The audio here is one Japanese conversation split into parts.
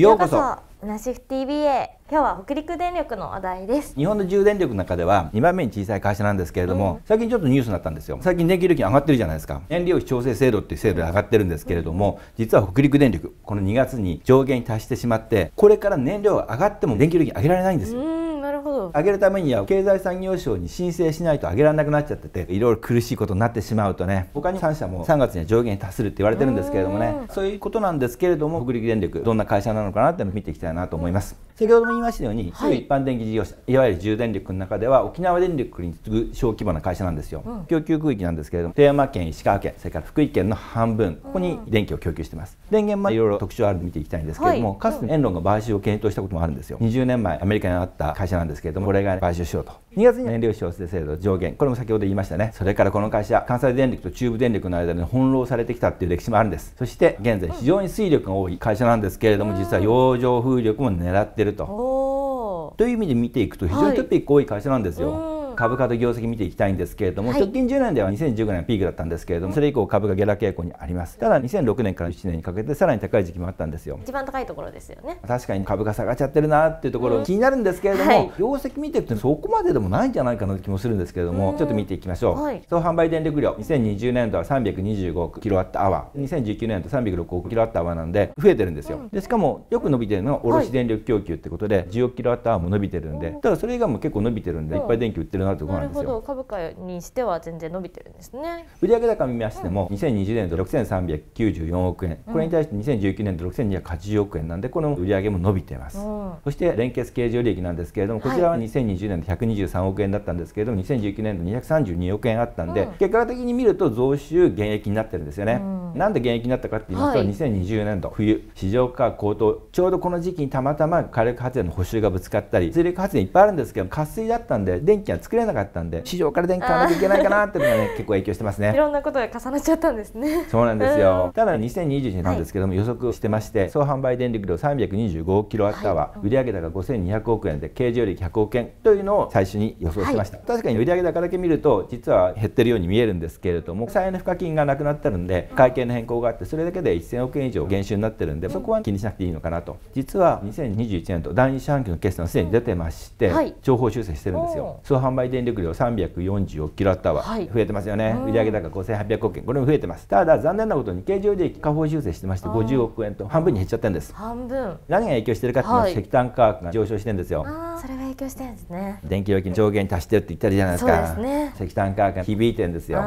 ようこそナシフ TV へ今日は北陸電力の話題です日本の充電力の中では2番目に小さい会社なんですけれども、うん、最近ちょっとニュースになったんですよ最近電気料金上がってるじゃないですか燃料費調整制度っていう制度で上がってるんですけれども、うん、実は北陸電力この2月に上限に達してしまってこれから燃料が上がっても電気料金上げられないんですよ、うん上げるためには経済産業省に申請しないと上げられなくなっちゃってていろいろ苦しいことになってしまうとね他に3社も3月には上限に達するって言われてるんですけれどもねそういうことなんですけれども北陸電力どんな会社なのかなっての見ていきたいなと思います。先ほども言いましたように、はい、一般電気事業者いわゆる充電力の中では沖縄電力に次ぐ小規模な会社なんですよ、うん、供給区域なんですけれども富山県石川県それから福井県の半分ここに電気を供給してます、うん、電源まいろいろ特徴あるんで見ていきたいんですけれども、はい、かつてエンロンが買収を検討したこともあるんですよ20年前アメリカにあった会社なんですけれどもこれが買収しようと2月に燃料費税制度上限これも先ほど言いましたねそれからこの会社関西電力と中部電力の間に翻弄されてきたっていう歴史もあるんですそして現在非常に水力が多い会社なんですけれども、うん、実は洋上風力も狙ってると。という意味で見ていくと非常にトピック多い会社なんですよ。は株価と業績見ていきたいんですけれども、はい、直近10年では2015年ピークだったんですけれどもそれ以降株価下落傾向にありますただ2006年から1年にかけてさらに高い時期もあったんですよ一番高いところですよね確かに株価下がっちゃってるなっていうところ気になるんですけれども、はい、業績見てるとそこまででもないんじゃないかなって気もするんですけれどもちょっと見ていきましょう、はい、総販売電力量2020年度は325億キロワットアワー2019年度306億キロワットアワーなんで増えてるんですよ、うん、でしかもよく伸びてるのは卸電力供給ってことで10億キロワットアワーも伸びてるんで、ただそれ以外も結構伸びてるんでいっぱい電気売ってるなんですよ。なるほど株価にしては全然伸びてるんですね。売上高見ましても、うん、2020年度6394億円、これに対して2019年度6280億円なんでこの売上も伸びてます。うん、そして連結経常利益なんですけれどもこちらは2020年度123億円だったんですけれども、2019年度232億円あったんで、うん、結果的に見ると増収減益になってるんですよね。なんで減益になったかって言いますと、はい、2020年度冬市場価格高騰ちょうどこの時期にたまたま火力発電の補修がぶつかったり水力発電いっぱいあるんですけど渇水だったんで電気がつ作れなかったんで市場から電気買わなきゃいけないかなっていうのがね結構影響してますねいろんなことが重なっちゃったんですねそうなんですよ、ただ2021年なんですけども、はい、予測してまして総販売電力量325キロワットアワー、売上高5200億円で経常利100億円というのを最初に予想しました、はい、確かに売上高だけ見ると実は減ってるように見えるんですけれども再エネ賦課金がなくなってるんで会計の変更があってそれだけで1000億円以上減収になってるんでそこは気にしなくていいのかなと実は2021年と第2四半期の決算すでに出てまして、はい、情報修正してるんですよ総販売売電力量340億キロワットー、は増えてますよね、売上高5800億円、これも増えてます、ただ残念なことに経常利益下方修正してまして、50億円と半分に減っちゃってるんです、半分何が影響してるかっていうと、石炭価格が上昇してるんですよ。はそれが影響してるんですね電気料金上限に達してるって言ったりじゃないですか、ね、石炭価格が響いてるんですよ。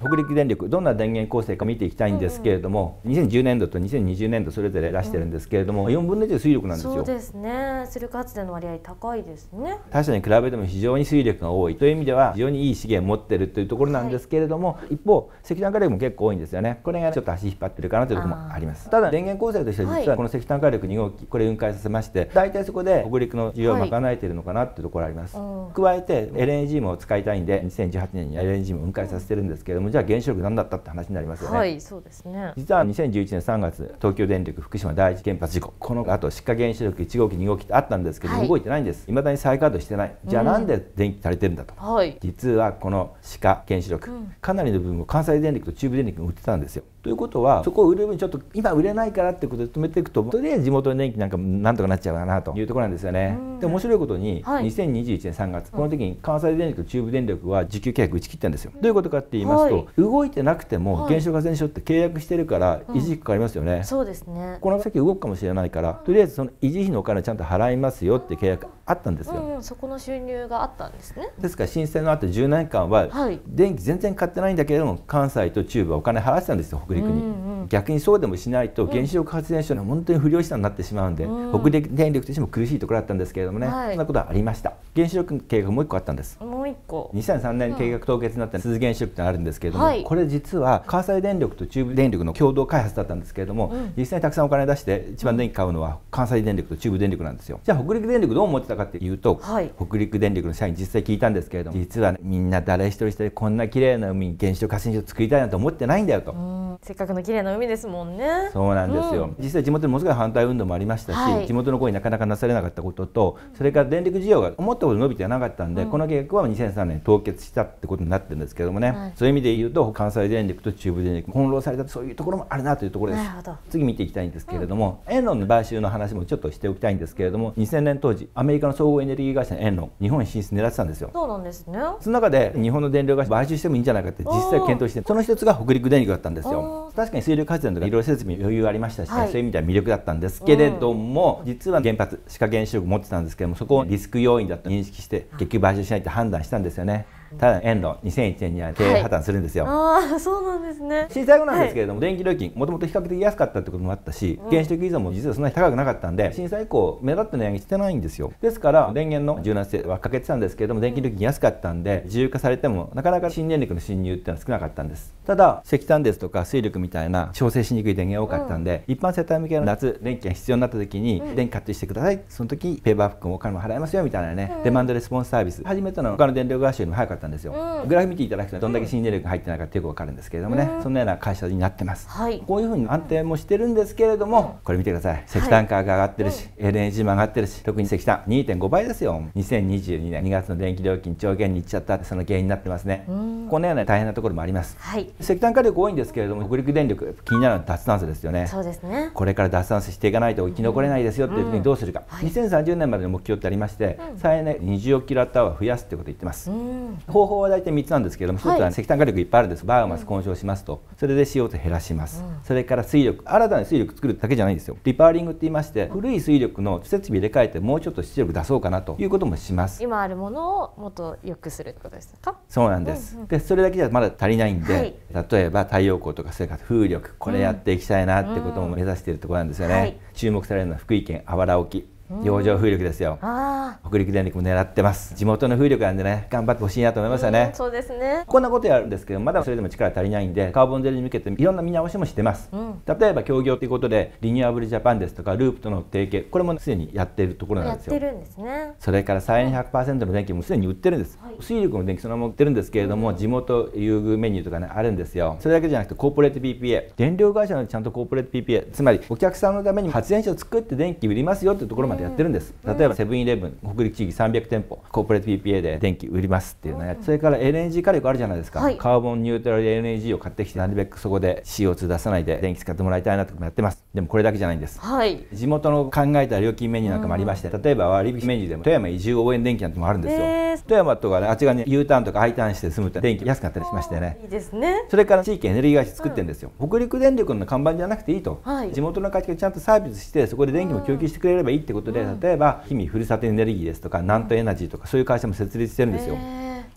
北陸電力、どんな電源構成か見ていきたいんですけれども、うんうん、2010年度と2020年度、それぞれ出してるんですけれども、うん、4分の1の水力なんですよ。そうですね、水力発電の割合高いですね。他社に比べても非常に水力が多いという意味では非常にいい資源を持っているというところなんですけれども、はい、一方石炭火力も結構多いんですよねこれがちょっと足引っ張ってるかなというところもありますただ電源構成としては実はこの石炭火力2号機これ運転させまして大体そこで北陸の需要を賄えているのかなというところあります、はい、加えて LNG も使いたいんで2018年に LNG も運転させてるんですけれどもじゃあ原子力何だったって話になりますよね、はい、そうですね実は2011年3月東京電力福島第一原発事故この後出火原子力1号機2号機ってあったんですけど、動いてないんです未だに再稼働してないじゃあなんで電気足りてるんだと、はい、実はこの歯科原子力、うん、かなりの部分を関西電力と中部電力が売ってたんですよ。ということはそこを売る分ちょっと今売れないからってことで止めていくととりあえず地元の電気なんかなんとかなっちゃうかなというところなんですよね。で面白いことに、はい、2021年3月この時に関西電力と中部電力は需給契約打ち切ったんですよ。どういうことかって言いますと、はい、動いてなくても原子力発電所って契約してるから維持費かかりますよね。そうですねこの先動くかもしれないからとりあえずその維持費のお金をちゃんと払いますよって契約あったんですよ、うんうん、そこの収入があったんですねですから申請のあと10年間は電気全然買ってないんだけれども関西と中部はお金払ってたんですよ北陸に、うんうん逆にそうでもしないと原子力発電所の本当に不良資産になってしまうんで、うん、北電力としても苦しいところだったんですけれどもね、はい、そんなことはありました原子力計画もう一個あったんですもう一個2003年計画凍結になった鈴原子力ってあるんですけれども、はい、これ実は関西電力と中部電力の共同開発だったんですけれども、うん、実際にたくさんお金出して一番電気買うのは関西電力と中部電力なんですよじゃあ北陸電力どう思ってたかっていうと、はい、北陸電力の社員実際聞いたんですけれども実は、ね、みんな誰一人してこんな綺麗な海に原子力発電所作りたいなと思ってないんだよと。せっかくの綺麗な海ですもんねそうなんですよ、うん、実際地元でものすごい反対運動もありましたし、はい、地元の声になかなかなされなかったこととそれから電力需要が思ったほど伸びてなかったんで、うん、この計画は2003年凍結したってことになってるんですけどもね、はい、そういう意味で言うと関西電力と中部電力翻弄されたそういうところもあるなというところです次見ていきたいんですけれども、うん、エンロンの買収の話もちょっとしておきたいんですけれども2000年当時アメリカの総合エネルギー会社のエンロン日本進出狙ってたんですよそうなんですねその中で日本の電力会社買収してもいいんじゃないかって実際検討してその一つが北陸電力だったんですよ確かに水流改善とかいろいろ設備余裕ありましたし、はい、そういう意味では魅力だったんですけれども、うん、実は原発しか原子力持ってたんですけどもそこをリスク要因だと認識して結局買収しないって判断したんですよね。ただ円路2001年には経営破綻するんですよ、はい、ああそうなんですね震災後なんですけれども、はい、電気料金もともと比較的安かったってこともあったし、うん、原子力依存も実はそんなに高くなかったんで震災以降目立った値上げしてないんですよですから電源の柔軟性は欠けてたんですけれども電気料金安かったんで自由化されてもなかなか新電力の侵入っていうのは少なかったんですただ石炭ですとか水力みたいな調整しにくい電源多かったんで、うん、一般世帯向けの夏電気が必要になった時に、うん、電気カットしてくださいその時ペーパー服もお金も払いますよみたいなね、デマンドレスポンスサービス初めての他の電力会社よりも早かったったんですよ、うん、グラフ見ていただくとどんだけ新電力が入ってないかってよくわかるんですけれどもね、うん、そんなような会社になってます、はい、こういうふうに安定もしてるんですけれどもこれ見てください石炭価格が上がってるし、はい、LNG も上がってるし特に石炭2.5倍ですよ2022年2月の電気料金上限にいっちゃったその原因になってますね、うん、このような大変なところもあります、はい、石炭火力多いんですけれども北陸電力気になるのは脱炭素ですよねそうですねこれから脱炭素していかないと生き残れないですよっていう時にどうするか、うん、はい、2030年までの目標ってありまして、再エネ20億キロワッアワー増やすってことを言ってます、うん、方法は大体3つなんですけども、1つは、石炭火力いっぱいあるんですバーマス混焼しますと、それで CO2 減らします、それから水力新たな水力作るだけじゃないんですよリパーリングって言いまして古い水力の設備入れ替えてもうちょっと出力出そうかなということもします今あるものをもっと良くするってことですかそうなんです、でそれだけじゃまだ足りないんで、例えば太陽光とかそれから風力これやっていきたいなってことも目指しているところなんですよね、注目されるのは福井県あわら沖洋上風力ですよ、北陸電力も狙ってます地元の風力なんでね頑張ってほしいなと思いましたね、そうですねこんなことやるんですけどまだそれでも力足りないんでカーボンゼロに向けていろんな見直しもしてます、うん、例えば協業ということでリニューアブルジャパンですとかループとの提携これもすでにやっているところなんですよやってるんですねそれから再エネ100%の電気もすでに売ってるんです、はい、水力の電気そのまま売ってるんですけれども、うん、地元優遇メニューとかねあるんですよそれだけじゃなくてコーポレート PPA 電力会社のちゃんとコーポレート PPA つまりお客さんのために発電所を作って電気売りますよっていうところまででやってるんです、例えばセブンイレブン北陸地域300店舗コーポレート PPA で電気売りますっていうね、それから LNG 火力あるじゃないですか、はい、カーボンニュートラル LNG を買ってきてなるべくそこで CO2 出さないで電気使ってもらいたいなとかもやってますでもこれだけじゃないんです、はい、地元の考えた料金メニューなんかもありまして、例えば割引メニューでも富山移住応援電気なんてもあるんですよ、えー、富山とかねあっちがね U ターンとか I ターンして住むと電気安くなったりしましてねいいですねそれから地域エネルギー会社作ってるんですよ、北陸電力の看板じゃなくていいと、はい、地元の会社がちゃんとサービスしてそこで電気も供給してくれればいいってことことで、例えば氷見ふるさとエネルギーですとか南東エナジーとかそういう会社も設立してるんですよ。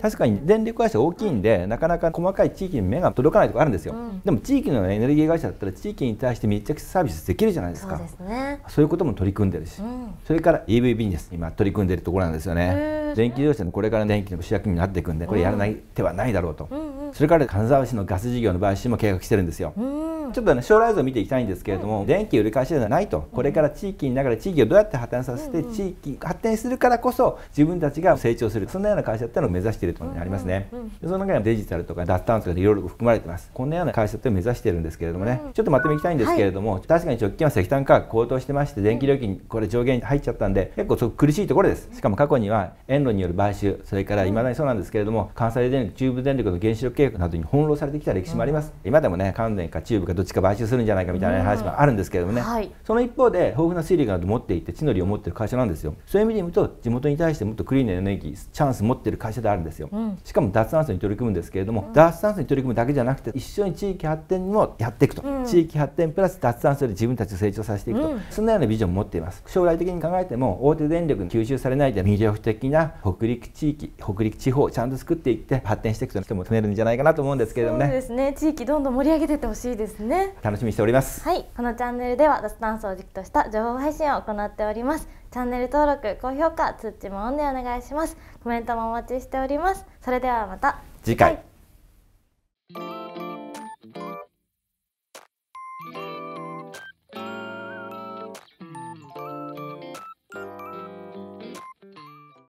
確かに電力会社大きいんで、なかなか細かい地域に目が届かないとこあるんですよ、うん、でも地域のエネルギー会社だったら地域に対して密着サービスできるじゃないですかそうです、ね、そういうことも取り組んでるし、うん、それから EV ビジネス今取り組んでるところなんですよね電気自動車のこれから電気の主役になっていくんでこれやらない手はないだろうと、うんうんうん、それから金沢市のガス事業の買収も計画してるんですよ、うんちょっとね将来像を見ていきたいんですけれども、電気売り返しではないとこれから地域にだから地域をどうやって破綻させて、地域発展するからこそ自分たちが成長するそんなような会社っていうのを目指しているところにありますね、その中にはデジタルとか脱炭素とかいろいろ含まれてますこんなような会社って目指してるんですけれどもね、ちょっとまとめいきたいんですけれども、確かに直近は石炭価格高騰してまして電気料金これ上限入っちゃったんで結構苦しいところですしかも過去には遠路による買収それからいまだにそうなんですけれども関西電力中部電力の原子力計画などに翻弄されてきた歴史もあります、今でもね関電か中部かどっちか買収するんじゃないかみたいな話があるんですけれどもね、はい、その一方で豊富な水力など持っていて地の利を持ってる会社なんですよそういう意味で言うと地元に対してもっとクリーンなエネルギーチャンス持ってる会社であるんですよ、うん、しかも脱炭素に取り組むんですけれども、うん、脱炭素に取り組むだけじゃなくて一緒に地域発展もやっていくと、うん、地域発展プラス脱炭素で自分たちを成長させていくと、そんなようなビジョンを持っています将来的に考えても大手電力に吸収されないで魅力的な北陸地域北陸地方をちゃんと作っていって発展していくとしても止めるんじゃないかなと思うんですけれどもねそうですね地域どんどん盛り上げていってほしいですねね楽しみしておりますはいこのチャンネルでは脱炭素を軸とした情報配信を行っておりますチャンネル登録高評価通知もオンでお願いしますコメントもお待ちしておりますそれではまた次回、はい